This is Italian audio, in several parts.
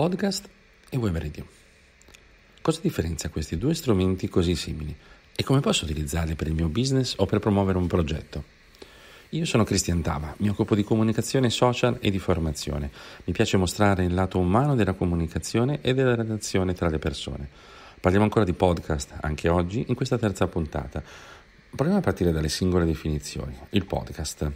Podcast e Web Radio. Cosa differenzia questi due strumenti così simili e come posso utilizzarli per il mio business o per promuovere un progetto? Io sono Cristian Tava, mi occupo di comunicazione social e di formazione. Mi piace mostrare il lato umano della comunicazione e della relazione tra le persone. Parliamo ancora di podcast, anche oggi, in questa terza puntata. Proviamo a partire dalle singole definizioni. Il podcast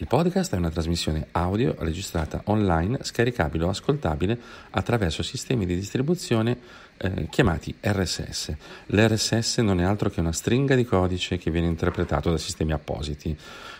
il podcast è una trasmissione audio registrata online, scaricabile o ascoltabile attraverso sistemi di distribuzione eh, chiamati RSS. L'RSS non è altro che una stringa di codice che viene interpretato da sistemi appositi,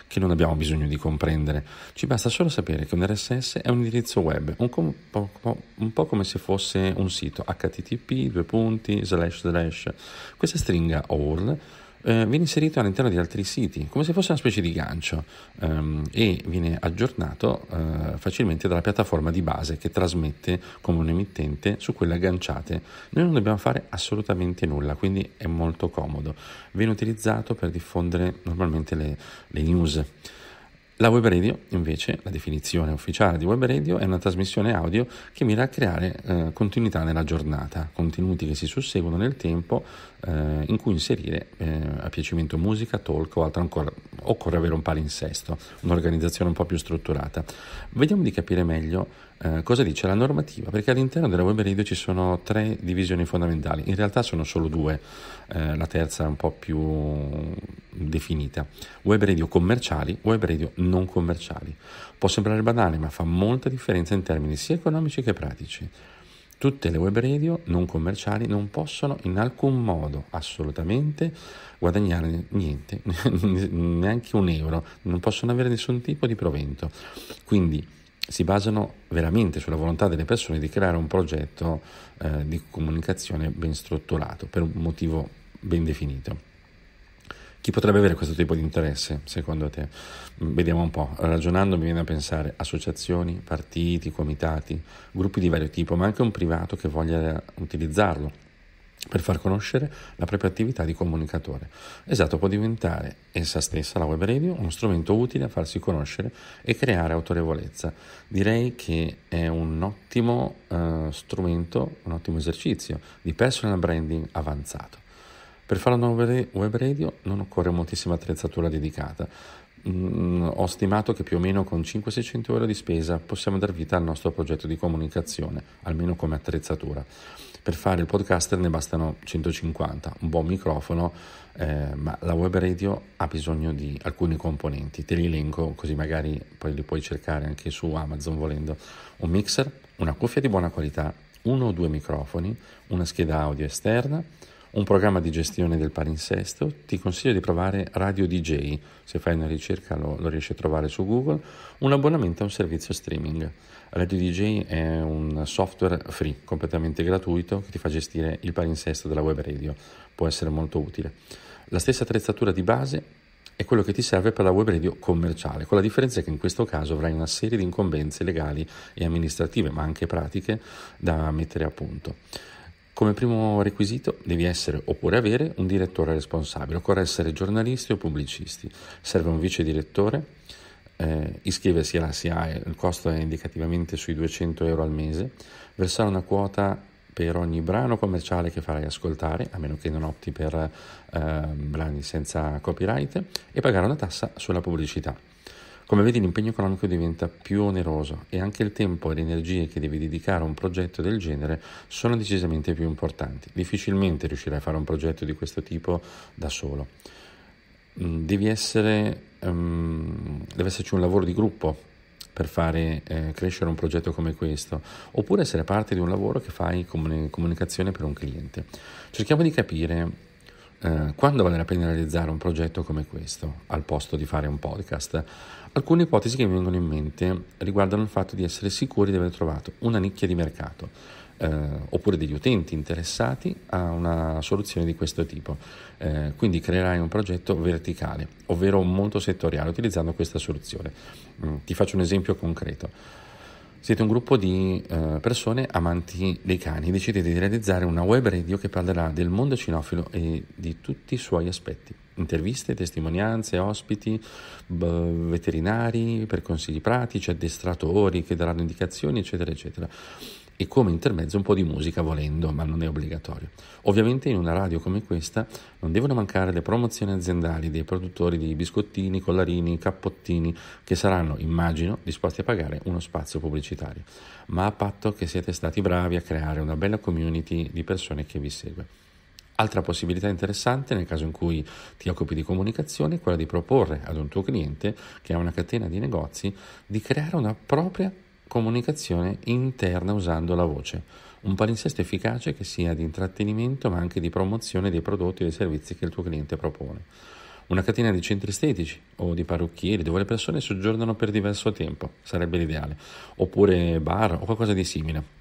che non abbiamo bisogno di comprendere. Ci basta solo sapere che un RSS è un indirizzo web, un, com- po- un po' come se fosse un sito http://. Questa stringa o URL eh, viene inserito all'interno di altri siti, come se fosse una specie di gancio ehm, e viene aggiornato eh, facilmente dalla piattaforma di base che trasmette come un emittente su quelle agganciate. Noi non dobbiamo fare assolutamente nulla, quindi è molto comodo. Viene utilizzato per diffondere normalmente le, le news. La web radio, invece, la definizione ufficiale di web radio è una trasmissione audio che mira a creare eh, continuità nella giornata, contenuti che si susseguono nel tempo eh, in cui inserire eh, a piacimento musica, talk o altro ancora. Occorre avere un palinsesto, un'organizzazione un po' più strutturata. Vediamo di capire meglio eh, cosa dice la normativa? Perché all'interno della web radio ci sono tre divisioni fondamentali, in realtà sono solo due, eh, la terza è un po' più definita. Web radio commerciali, web radio non commerciali. Può sembrare banale, ma fa molta differenza in termini sia economici che pratici. Tutte le web radio non commerciali non possono in alcun modo assolutamente guadagnare niente, neanche un euro, non possono avere nessun tipo di provento. Quindi si basano veramente sulla volontà delle persone di creare un progetto eh, di comunicazione ben strutturato, per un motivo ben definito. Chi potrebbe avere questo tipo di interesse, secondo te? Mm, vediamo un po'. Ragionando mi viene a pensare associazioni, partiti, comitati, gruppi di vario tipo, ma anche un privato che voglia utilizzarlo per far conoscere la propria attività di comunicatore. Esatto, può diventare essa stessa, la web radio, uno strumento utile a farsi conoscere e creare autorevolezza. Direi che è un ottimo eh, strumento, un ottimo esercizio di personal branding avanzato. Per fare una web radio non occorre moltissima attrezzatura dedicata, Mm, ho stimato che più o meno con 500-600 euro di spesa possiamo dar vita al nostro progetto di comunicazione, almeno come attrezzatura. Per fare il podcaster ne bastano 150, un buon microfono, eh, ma la web radio ha bisogno di alcuni componenti, te li elenco così magari poi li puoi cercare anche su Amazon volendo. Un mixer, una cuffia di buona qualità, uno o due microfoni, una scheda audio esterna, un programma di gestione del palinsesto, ti consiglio di provare Radio DJ, se fai una ricerca lo, lo, riesci a trovare su Google, un abbonamento a un servizio streaming. Radio DJ è un software free, completamente gratuito, che ti fa gestire il palinsesto della web radio, può essere molto utile. La stessa attrezzatura di base è quello che ti serve per la web radio commerciale, con la differenza che in questo caso avrai una serie di incombenze legali e amministrative, ma anche pratiche, da mettere a punto. Come primo requisito devi essere oppure avere un direttore responsabile, occorre essere giornalisti o pubblicisti, serve un vice direttore, eh, iscriversi alla SIAE, il costo è indicativamente sui 200 euro al mese, versare una quota per ogni brano commerciale che farai ascoltare, a meno che non opti per eh, brani senza copyright, e pagare una tassa sulla pubblicità. Come vedi l'impegno economico diventa più oneroso e anche il tempo e le energie che devi dedicare a un progetto del genere sono decisamente più importanti. Difficilmente riuscirai a fare un progetto di questo tipo da solo. Mm, devi essere, um, deve esserci un lavoro di gruppo per fare eh, crescere un progetto come questo, oppure essere parte di un lavoro che fai come comunicazione per un cliente. Cerchiamo di capire eh, quando vale la pena realizzare un progetto come questo, al posto di fare un podcast, alcune ipotesi che mi vengono in mente riguardano il fatto di essere sicuri di aver trovato una nicchia di mercato, eh, oppure degli utenti interessati a una soluzione di questo tipo. Eh, quindi creerai un progetto verticale, ovvero molto settoriale, utilizzando questa soluzione. Mm, ti faccio un esempio concreto. Siete un gruppo di eh, persone amanti dei cani decidete di realizzare una web radio che parlerà del mondo cinofilo e di tutti i suoi aspetti. Interviste, testimonianze, ospiti, veterinari per consigli pratici, addestratori che daranno indicazioni, eccetera, eccetera e come intermezzo un po' di musica volendo, ma non è obbligatorio. Ovviamente in una radio come questa non devono mancare le promozioni aziendali dei produttori di biscottini, collarini, cappottini, che saranno, immagino, disposti a pagare uno spazio pubblicitario, ma a patto che siete stati bravi a creare una bella community di persone che vi segue. Altra possibilità interessante nel caso in cui ti occupi di comunicazione è quella di proporre ad un tuo cliente che ha una catena di negozi di creare una propria comunicazione interna usando la voce, un palinsesto efficace che sia di intrattenimento ma anche di promozione dei prodotti e dei servizi che il tuo cliente propone. Una catena di centri estetici o di parrucchieri dove le persone soggiornano per diverso tempo sarebbe l'ideale, oppure bar o qualcosa di simile.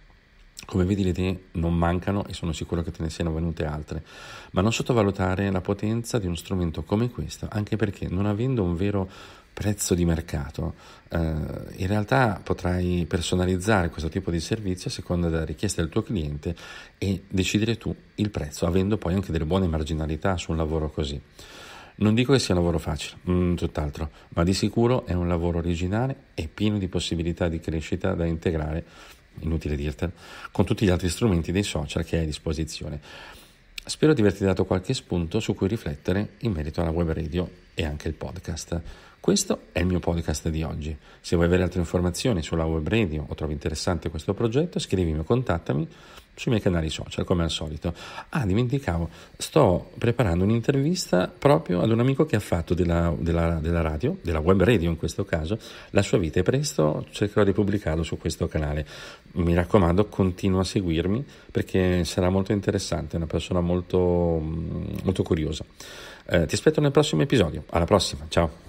Come vedi le idee non mancano e sono sicuro che te ne siano venute altre, ma non sottovalutare la potenza di uno strumento come questo, anche perché non avendo un vero prezzo di mercato, eh, in realtà potrai personalizzare questo tipo di servizio a seconda della richiesta del tuo cliente e decidere tu il prezzo, avendo poi anche delle buone marginalità su un lavoro così. Non dico che sia un lavoro facile, mh, mm, tutt'altro, ma di sicuro è un lavoro originale e pieno di possibilità di crescita da integrare inutile dirtelo, con tutti gli altri strumenti dei social che hai a disposizione. Spero di averti dato qualche spunto su cui riflettere in merito alla web radio e anche il podcast. Questo è il mio podcast di oggi. Se vuoi avere altre informazioni sulla web radio o trovi interessante questo progetto, scrivimi o contattami sui miei canali social, come al solito. Ah, dimenticavo, sto preparando un'intervista proprio ad un amico che ha fatto della, della, della radio, della web radio in questo caso, la sua vita e presto cercherò di pubblicarlo su questo canale. Mi raccomando, continua a seguirmi perché sarà molto interessante, è una persona molto, mm, molto curiosa. Eh, ti aspetto nel prossimo episodio, alla prossima, ciao!